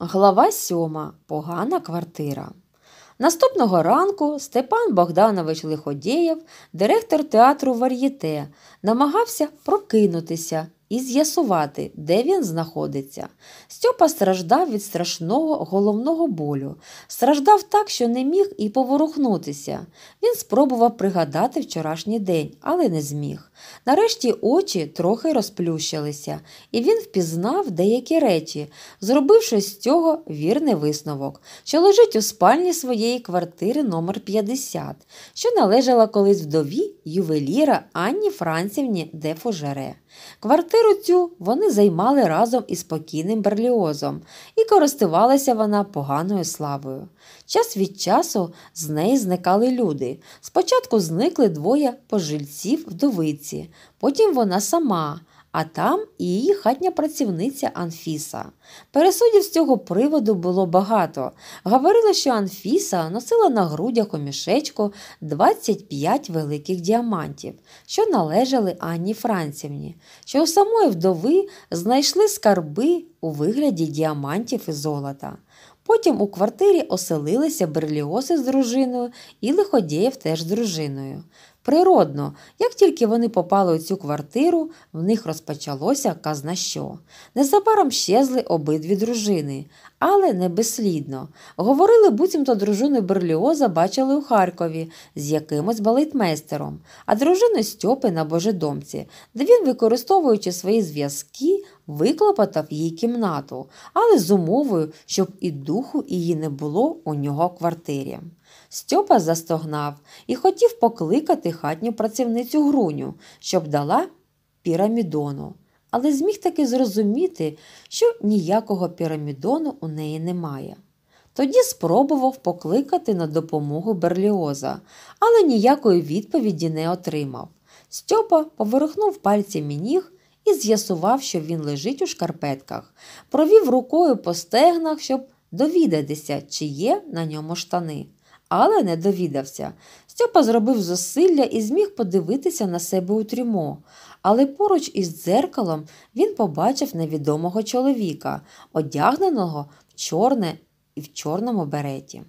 Глава 7. Погана квартира. Наступного ранку Степан Богданович Лиходєєв, директор театру Вар'єте, намагався прокинутися і з'ясувати, де він знаходиться. Стьопа страждав від страшного головного болю, страждав так, що не міг і поворухнутися. Він спробував пригадати вчорашній день, але не зміг. Нарешті очі трохи розплющилися, і він впізнав деякі речі, зробивши з цього вірний висновок, що лежить у спальні своєї квартири номер 50 що належала колись вдові ювеліра Анні Францівні де Фужере. Квартира Квартиру цю вони займали разом із покійним берліозом, і користувалася вона поганою славою. Час від часу з неї зникали люди. Спочатку зникли двоє пожильців вдовиці, потім вона сама а там і її хатня працівниця Анфіса. Пересудів з цього приводу було багато. Говорили, що Анфіса носила на грудях у мішечку 25 великих діамантів, що належали Анні Францівні, що у самої вдови знайшли скарби у вигляді діамантів і золота. Потім у квартирі оселилися Берліоси з дружиною і лиходієв теж з дружиною. Природно, як тільки вони попали у цю квартиру, в них розпочалося казна що. Незабаром щезли обидві дружини, але не безслідно. Говорили, буцімто дружину Берліоза бачили у Харкові з якимось балетмейстером, а дружини Стьопи на Божедомці, де він, використовуючи свої зв'язки, виклопотав її кімнату, але з умовою, щоб і духу її не було у нього в квартирі. Стьопа застогнав і хотів покликати хатню працівницю груню, щоб дала пірамідону але зміг таки зрозуміти, що ніякого пірамідону у неї немає. Тоді спробував покликати на допомогу Берліоза, але ніякої відповіді не отримав. Стьопа поверхнув пальці мініг і з'ясував, що він лежить у шкарпетках, провів рукою по стегнах, щоб довідатися, чи є на ньому штани але не довідався. Стьопа зробив зусилля і зміг подивитися на себе у трюмо. Але поруч із дзеркалом він побачив невідомого чоловіка, одягненого в чорне і в чорному береті.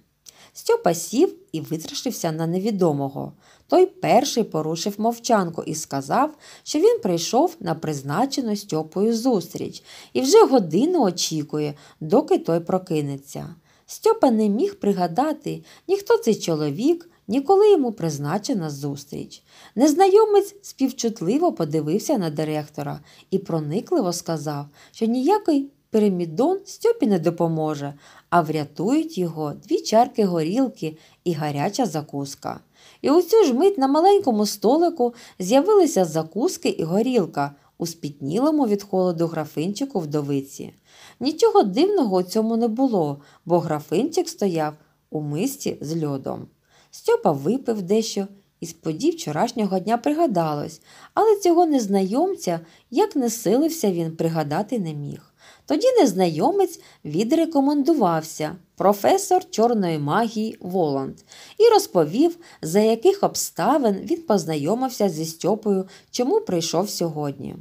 Стьопа сів і витрашився на невідомого. Той перший порушив мовчанку і сказав, що він прийшов на призначену Стьопою зустріч і вже годину очікує, доки той прокинеться. Стьопа не міг пригадати ніхто цей чоловік, ніколи йому призначена зустріч. Незнайомець співчутливо подивився на директора і проникливо сказав, що ніякий перемідон Стьопі не допоможе, а врятують його дві чарки горілки і гаряча закуска. І у цю ж мить на маленькому столику з'явилися закуски і горілка у спітнілому від холоду графинчику вдовиці. Нічого дивного у цьому не було, бо графинчик стояв у мисті з льодом. Стьопа випив дещо і з подій вчорашнього дня пригадалось, але цього незнайомця, як не силився він пригадати не міг. Тоді незнайомець відрекомендувався професор чорної магії Воланд і розповів, за яких обставин він познайомився зі Стьопою, чому прийшов сьогодні.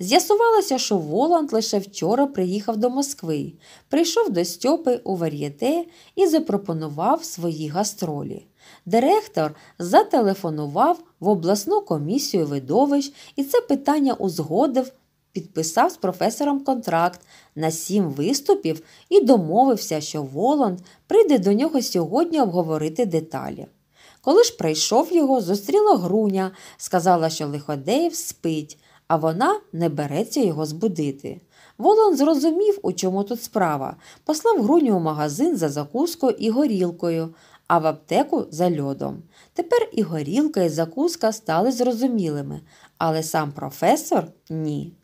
З'ясувалося, що Воланд лише вчора приїхав до Москви, прийшов до Стьопи у Вар'єте і запропонував свої гастролі. Директор зателефонував в обласну комісію видовищ і це питання узгодив підписав з професором контракт на сім виступів і домовився, що Воланд прийде до нього сьогодні обговорити деталі. Коли ж прийшов його, зустріла груня, сказала, що лиходеїв спить, а вона не береться його збудити. Волан зрозумів, у чому тут справа, послав груню у магазин за закускою і горілкою, а в аптеку за льодом. Тепер і горілка, і закуска стали зрозумілими, але сам професор ні.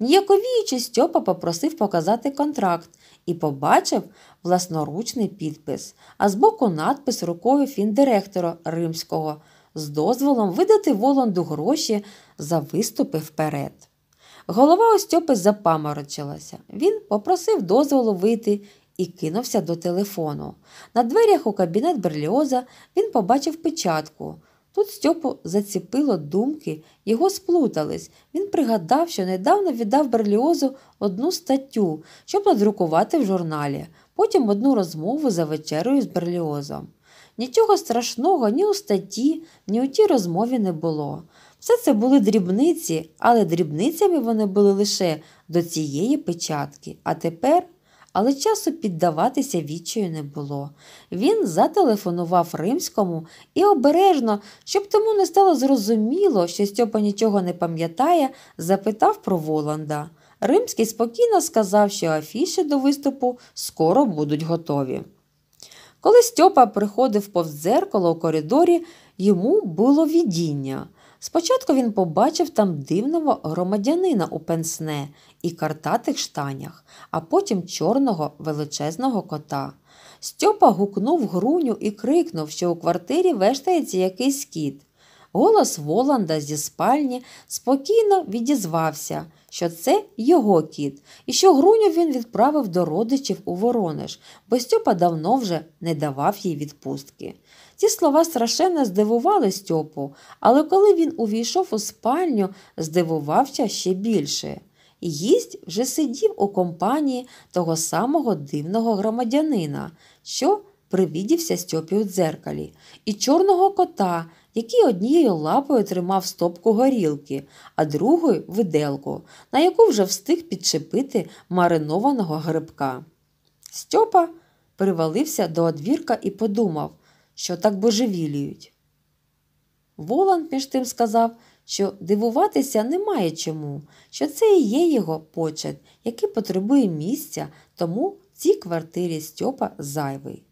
Ніяковіючи Стьопа попросив показати контракт і побачив власноручний підпис, а збоку надпис рукою фіндиректора римського з дозволом видати Воланду гроші за виступи вперед. Голова у Стьопи запаморочилася. Він попросив дозволу вийти. І кинувся до телефону. На дверях у кабінет берльоза він побачив печатку, Тут Стьопу заціпило думки, його сплутались. Він пригадав, що недавно віддав Берліозу одну статтю, щоб надрукувати в журналі, потім одну розмову за вечерою з Берліозом. Нічого страшного ні у статті, ні у тій розмові не було. Все це були дрібниці, але дрібницями вони були лише до цієї печатки. А тепер але часу піддаватися відчаю не було. Він зателефонував римському і обережно, щоб тому не стало зрозуміло, що Стьопа нічого не пам'ятає, запитав про Воланда. Римський спокійно сказав, що афіші до виступу скоро будуть готові. Коли Стьопа приходив повз дзеркало у коридорі, йому було відіння. Спочатку він побачив там дивного громадянина у пенсне і картатих штанях, а потім чорного величезного кота. Стьопа гукнув груню і крикнув, що у квартирі вештається якийсь кіт. Голос Воланда зі спальні спокійно відізвався, що це його кіт, і що груню він відправив до родичів у Воронеж, бо Стьопа давно вже не давав їй відпустки. Ці слова страшенно здивували Стьопу, але коли він увійшов у спальню, здивувався ще більше. Гість вже сидів у компанії того самого дивного громадянина, що привідівся Стьопі у дзеркалі, і чорного кота, який однією лапою тримав стопку горілки, а другою виделку, на яку вже встиг підчепити маринованого грибка. Стьопа привалився до одвірка і подумав, що так божевілюють. Воланд між тим сказав, що дивуватися немає чому, що це і є його почет, який потребує місця, тому в цій квартирі Стьопа зайвий.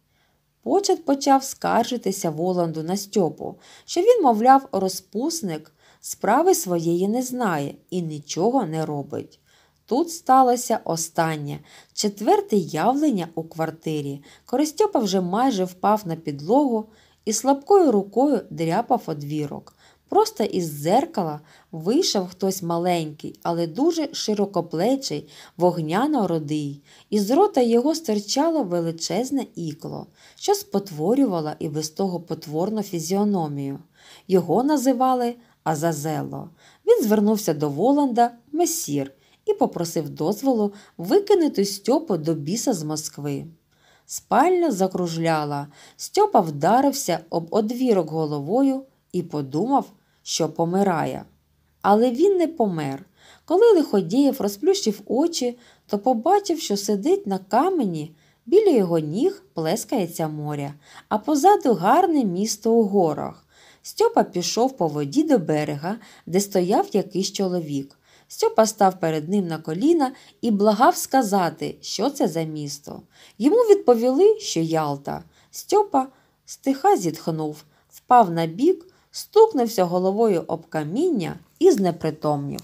Почет почав скаржитися Воланду на Стьопу, що він, мовляв, розпусник справи своєї не знає і нічого не робить. Тут сталося останнє четверте явлення у квартирі. Користьопа вже майже впав на підлогу і слабкою рукою дряпав одвірок. Просто із дзеркала вийшов хтось маленький, але дуже широкоплечий, вогняно родий, із рота його стирчало величезне ікло, що спотворювало і без того потворну фізіономію. Його називали Азазело. Він звернувся до Воланда Месір і попросив дозволу викинути Стьопу до біса з Москви. Спальня закружляла, Стьопа вдарився об одвірок головою і подумав, що помирає. Але він не помер. Коли лиходієв розплющив очі, то побачив, що сидить на камені, біля його ніг плескається моря, а позаду гарне місто у горах. Стьопа пішов по воді до берега, де стояв якийсь чоловік. Стьопа став перед ним на коліна і благав сказати, що це за місто. Йому відповіли, що Ялта. Стьопа стиха зітхнув, впав на бік, стукнувся головою об каміння і знепритомнів.